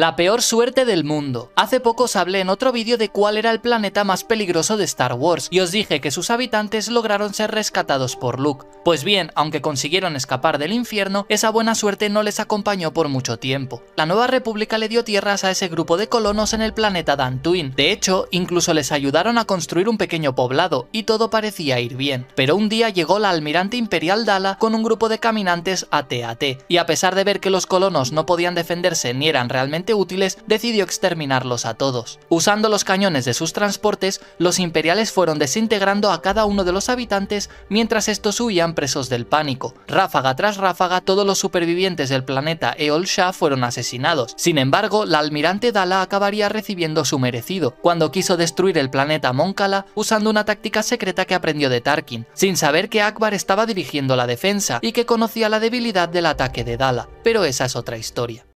La peor suerte del mundo. Hace poco os hablé en otro vídeo de cuál era el planeta más peligroso de Star Wars y os dije que sus habitantes lograron ser rescatados por Luke. Pues bien, aunque consiguieron escapar del infierno, esa buena suerte no les acompañó por mucho tiempo. La Nueva República le dio tierras a ese grupo de colonos en el planeta Dantooine. De hecho, incluso les ayudaron a construir un pequeño poblado y todo parecía ir bien. Pero un día llegó la almirante imperial Dala con un grupo de caminantes AT-AT y a pesar de ver que los colonos no podían defenderse ni eran realmente útiles, decidió exterminarlos a todos. Usando los cañones de sus transportes, los imperiales fueron desintegrando a cada uno de los habitantes mientras estos huían presos del pánico. Ráfaga tras ráfaga, todos los supervivientes del planeta Eol Shah fueron asesinados. Sin embargo, la almirante Dala acabaría recibiendo su merecido, cuando quiso destruir el planeta Moncala usando una táctica secreta que aprendió de Tarkin, sin saber que Akbar estaba dirigiendo la defensa y que conocía la debilidad del ataque de Dala, pero esa es otra historia.